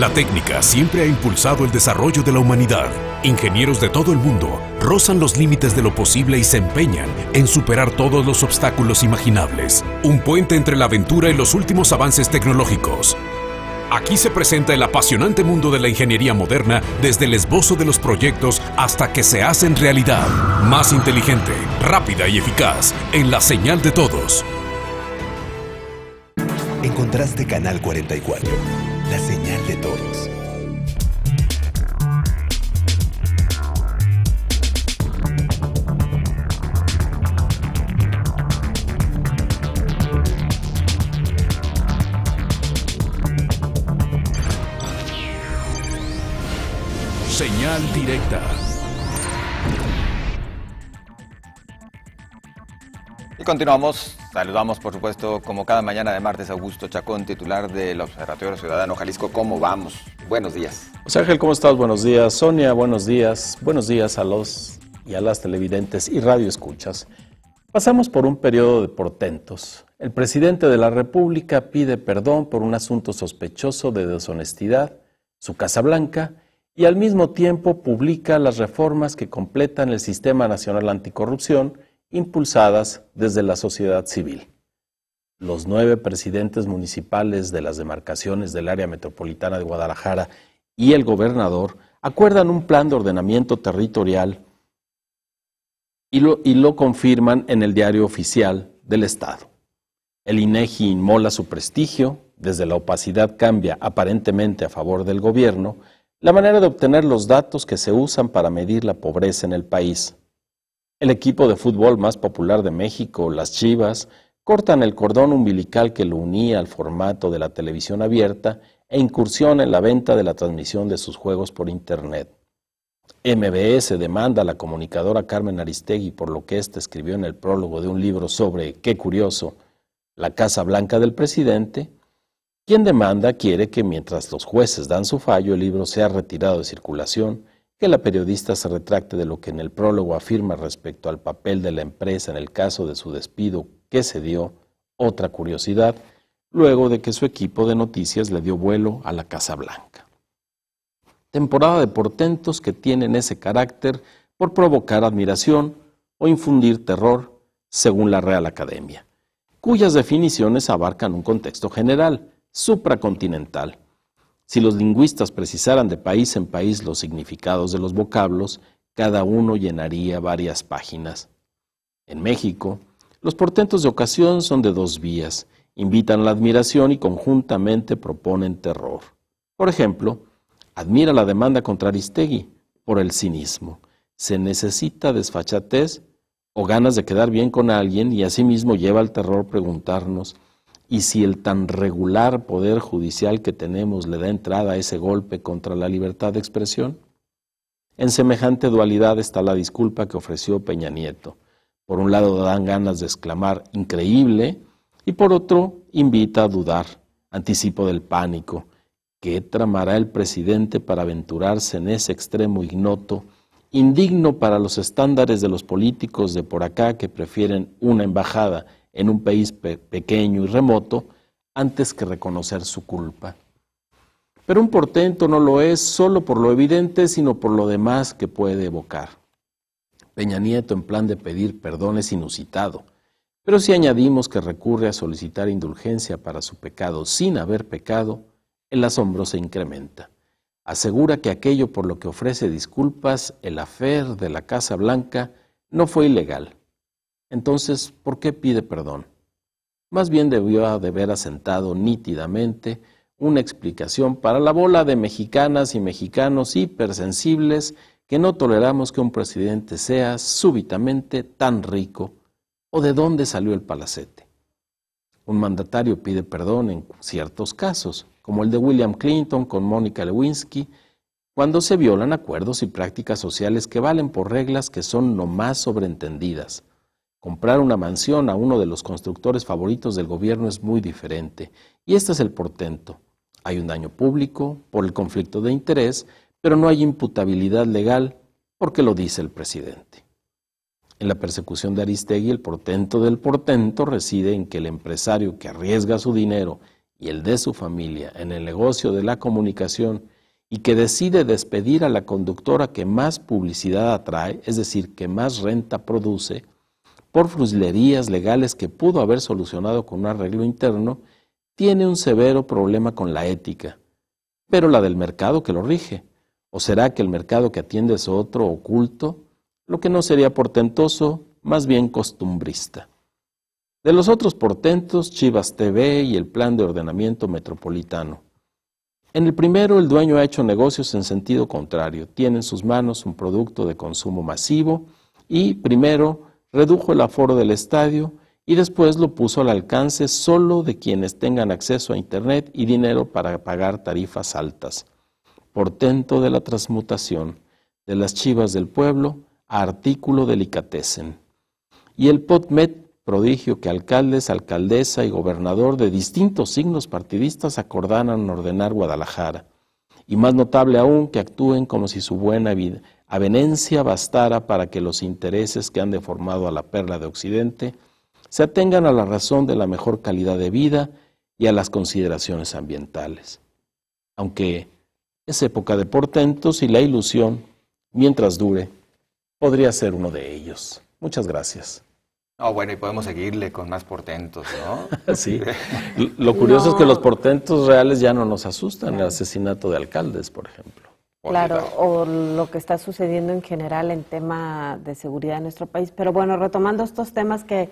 La técnica siempre ha impulsado el desarrollo de la humanidad. Ingenieros de todo el mundo rozan los límites de lo posible y se empeñan en superar todos los obstáculos imaginables. Un puente entre la aventura y los últimos avances tecnológicos. Aquí se presenta el apasionante mundo de la ingeniería moderna desde el esbozo de los proyectos hasta que se hacen realidad. Más inteligente, rápida y eficaz en la señal de todos. Encontraste Canal 44 la señal de todos. Señal directa. Y continuamos Saludamos, por supuesto, como cada mañana de martes, Augusto Chacón, titular del Observatorio Ciudadano Jalisco. ¿Cómo vamos? Buenos días. José Ángel, ¿cómo estás? Buenos días. Sonia, buenos días. Buenos días a los y a las televidentes y radioescuchas. Pasamos por un periodo de portentos. El presidente de la República pide perdón por un asunto sospechoso de deshonestidad, su Casa Blanca, y al mismo tiempo publica las reformas que completan el Sistema Nacional Anticorrupción impulsadas desde la sociedad civil. Los nueve presidentes municipales de las demarcaciones del área metropolitana de Guadalajara y el gobernador acuerdan un plan de ordenamiento territorial y lo, confirman en el diario oficial del Estado. El INEGI inmola su prestigio, desde la opacidad cambia aparentemente a favor del gobierno, la manera de obtener los datos que se usan para medir la pobreza en el país. El equipo de fútbol más popular de México, las Chivas, cortan el cordón umbilical que lo unía al formato de la televisión abierta e incursiona en la venta de la transmisión de sus juegos por Internet. MBS demanda a la comunicadora Carmen Aristegui por lo que ésta escribió en el prólogo de un libro sobre, qué curioso, la Casa Blanca del Presidente. Quien demanda quiere que mientras los jueces dan su fallo el libro sea retirado de circulación que la periodista se retracte de lo que en el prólogo afirma respecto al papel de la empresa en el caso de su despido que se dio, otra curiosidad, luego de que su equipo de noticias le dio vuelo a la Casa Blanca. Temporada de portentos que tienen ese carácter por provocar admiración o infundir terror, según la Real Academia, cuyas definiciones abarcan un contexto general, supracontinental, si los lingüistas precisaran de país en país los significados de los vocablos, cada uno llenaría varias páginas. En México, los portentos de ocasión son de dos vías, invitan la admiración y conjuntamente proponen terror. Por ejemplo, admira la demanda contra Aristegui por el cinismo. Se necesita desfachatez o ganas de quedar bien con alguien y asimismo lleva al terror preguntarnos, y si el tan regular poder judicial que tenemos le da entrada a ese golpe contra la libertad de expresión? En semejante dualidad está la disculpa que ofreció Peña Nieto. Por un lado dan ganas de exclamar increíble y por otro invita a dudar, anticipo del pánico. ¿Qué tramará el presidente para aventurarse en ese extremo ignoto, indigno para los estándares de los políticos de por acá que prefieren una embajada en un país pequeño y remoto antes que reconocer su culpa. Pero un portento no lo es solo por lo evidente, sino por lo demás que puede evocar. Peña Nieto en plan de pedir perdón es inusitado, pero si añadimos que recurre a solicitar indulgencia para su pecado sin haber pecado, el asombro se incrementa. Asegura que aquello por lo que ofrece disculpas, el afer de la Casa Blanca, no fue ilegal, entonces, ¿por qué pide perdón? Más bien debió haber asentado nítidamente una explicación para la bola de mexicanas y mexicanos hipersensibles que no toleramos que un presidente sea súbitamente tan rico o de dónde salió el palacete. Un mandatario pide perdón en ciertos casos, como el de William Clinton con Mónica Lewinsky, cuando se violan acuerdos y prácticas sociales que valen por reglas que son lo más sobreentendidas, Comprar una mansión a uno de los constructores favoritos del gobierno es muy diferente, y este es el portento. Hay un daño público por el conflicto de interés, pero no hay imputabilidad legal porque lo dice el presidente. En la persecución de Aristegui, el portento del portento reside en que el empresario que arriesga su dinero y el de su familia en el negocio de la comunicación y que decide despedir a la conductora que más publicidad atrae, es decir, que más renta produce, por fruslerías legales que pudo haber solucionado con un arreglo interno, tiene un severo problema con la ética, pero la del mercado que lo rige. ¿O será que el mercado que atiende es otro oculto? Lo que no sería portentoso, más bien costumbrista. De los otros portentos, Chivas TV y el Plan de Ordenamiento Metropolitano. En el primero, el dueño ha hecho negocios en sentido contrario. Tiene en sus manos un producto de consumo masivo y, primero, redujo el aforo del estadio y después lo puso al alcance solo de quienes tengan acceso a Internet y dinero para pagar tarifas altas. Portento de la transmutación de las chivas del pueblo a artículo delicatecen. Y el POTMET, prodigio que alcaldes, alcaldesa y gobernador de distintos signos partidistas acordaran ordenar Guadalajara. Y más notable aún que actúen como si su buena vida avenencia bastara para que los intereses que han deformado a la perla de Occidente se atengan a la razón de la mejor calidad de vida y a las consideraciones ambientales. Aunque es época de portentos y la ilusión, mientras dure, podría ser uno de ellos. Muchas gracias. Oh, bueno, y podemos seguirle con más portentos, ¿no? sí. Lo curioso es que los portentos reales ya no nos asustan, el asesinato de alcaldes, por ejemplo. Claro, o lo que está sucediendo en general en tema de seguridad en nuestro país. Pero bueno, retomando estos temas que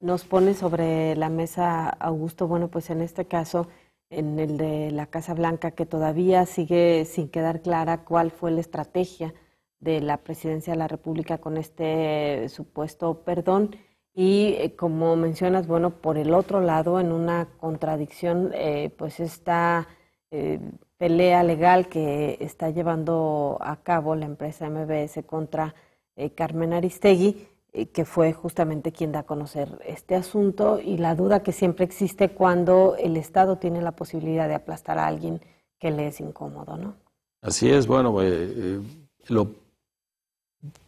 nos pone sobre la mesa Augusto, bueno, pues en este caso, en el de la Casa Blanca, que todavía sigue sin quedar clara cuál fue la estrategia de la presidencia de la República con este supuesto perdón. Y eh, como mencionas, bueno, por el otro lado, en una contradicción, eh, pues está... Eh, pelea legal que está llevando a cabo la empresa MBS contra eh, Carmen Aristegui, eh, que fue justamente quien da a conocer este asunto y la duda que siempre existe cuando el Estado tiene la posibilidad de aplastar a alguien que le es incómodo, ¿no? Así es, bueno, eh, lo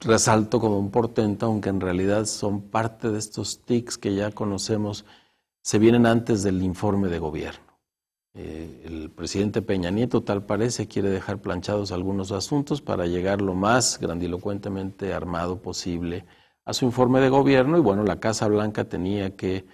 resalto como un portento, aunque en realidad son parte de estos tics que ya conocemos, se vienen antes del informe de gobierno. Eh, el presidente Peña Nieto, tal parece, quiere dejar planchados algunos asuntos para llegar lo más grandilocuentemente armado posible a su informe de gobierno. Y bueno, la Casa Blanca tenía que,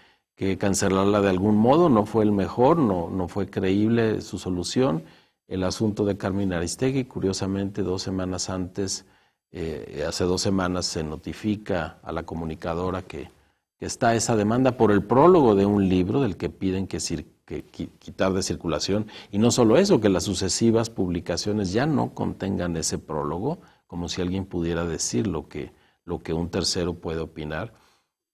cancelarla de algún modo, no fue el mejor, no, no fue creíble su solución. El asunto de Carmen Aristegui, curiosamente, dos semanas antes, eh, hace dos semanas, se notifica a la comunicadora que, que está esa demanda por el prólogo de un libro del que piden que circule que quitar de circulación. Y no solo eso, que las sucesivas publicaciones ya no contengan ese prólogo, como si alguien pudiera decir lo que, lo que un tercero puede opinar.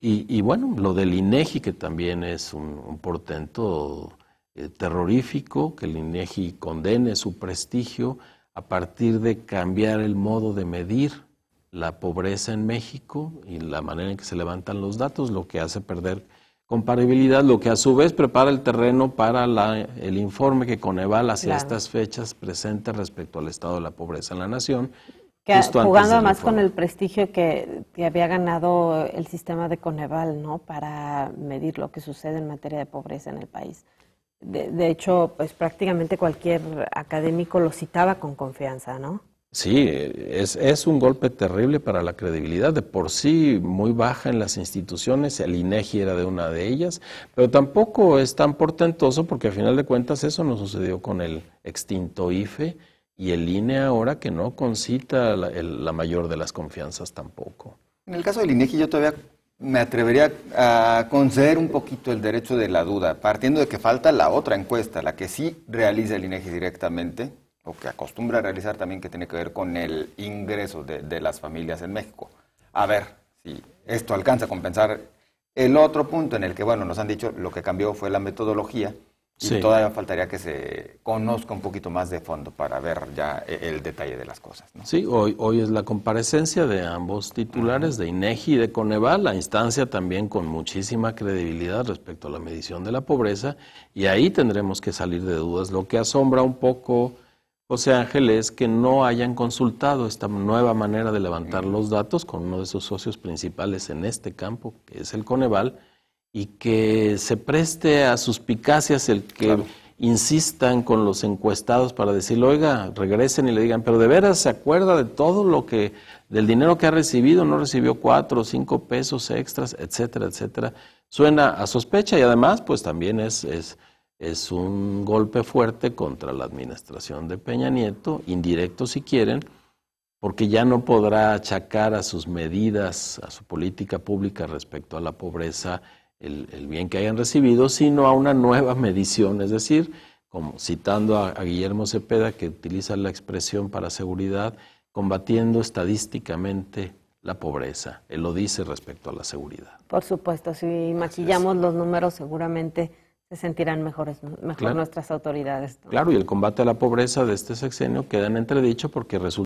Y, bueno, lo del INEGI, e que también es un, portento eh, terrorífico, que el INEGI e condene su prestigio a partir de cambiar el modo de medir la pobreza en México y la manera en que se levantan los datos, lo que hace perder comparabilidad, lo que a su vez prepara el terreno para el informe que Coneval hacia estas fechas presenta respecto al estado de la pobreza en la nación. Que, jugando más con el prestigio que, había ganado el sistema de Coneval, ¿no? Para medir lo que sucede en materia de pobreza en el país. De, de hecho, pues prácticamente cualquier académico lo citaba con confianza, ¿no? Sí, es, un golpe terrible para la credibilidad, de por sí muy baja en las instituciones, el INEGI e era de una de ellas, pero tampoco es tan portentoso porque a final de cuentas eso no sucedió con el extinto IFE y el INE ahora que no concita la, la mayor de las confianzas tampoco. En el caso del INEGI e yo todavía me atrevería a conceder un poquito el derecho de la duda, partiendo de que falta la otra encuesta, la que sí realiza el INEGI e directamente o que acostumbra a realizar también que tiene que ver con el ingreso de, de las familias en México. A ver si esto alcanza a compensar el otro punto en el que, bueno, nos han dicho lo que cambió fue la metodología y sí. todavía faltaría que se conozca un poquito más de fondo para ver ya e, el detalle de las cosas. Sí, hoy, hoy es la comparecencia de ambos titulares, de INEGI y de Coneval, la instancia también con muchísima credibilidad respecto a la medición de la pobreza y ahí tendremos que salir de dudas. Lo que asombra un poco o sea, Ángel, es que no hayan consultado esta nueva manera de levantar los datos con uno de sus socios principales en este campo, que es el Coneval, y que se preste a suspicacias el que insistan con los encuestados para decir, oiga, regresen y le digan, pero de veras se acuerda de todo lo que, del dinero que ha recibido, no recibió cuatro o cinco pesos extras, etcétera, etcétera. Suena a sospecha y además, pues también es es un golpe fuerte contra la administración de Peña Nieto, indirecto si quieren, porque ya no podrá achacar a sus medidas, a su política pública respecto a la pobreza, el, bien que hayan recibido, sino a una nueva medición, es decir, como citando a, a, Guillermo Cepeda, que utiliza la expresión para seguridad, combatiendo estadísticamente la pobreza. Él lo dice respecto a la seguridad. Por supuesto, si maquillamos los números, seguramente se sentirán mejores, mejor nuestras autoridades. Claro, y el combate a la pobreza de este sexenio queda en entredicho porque resulta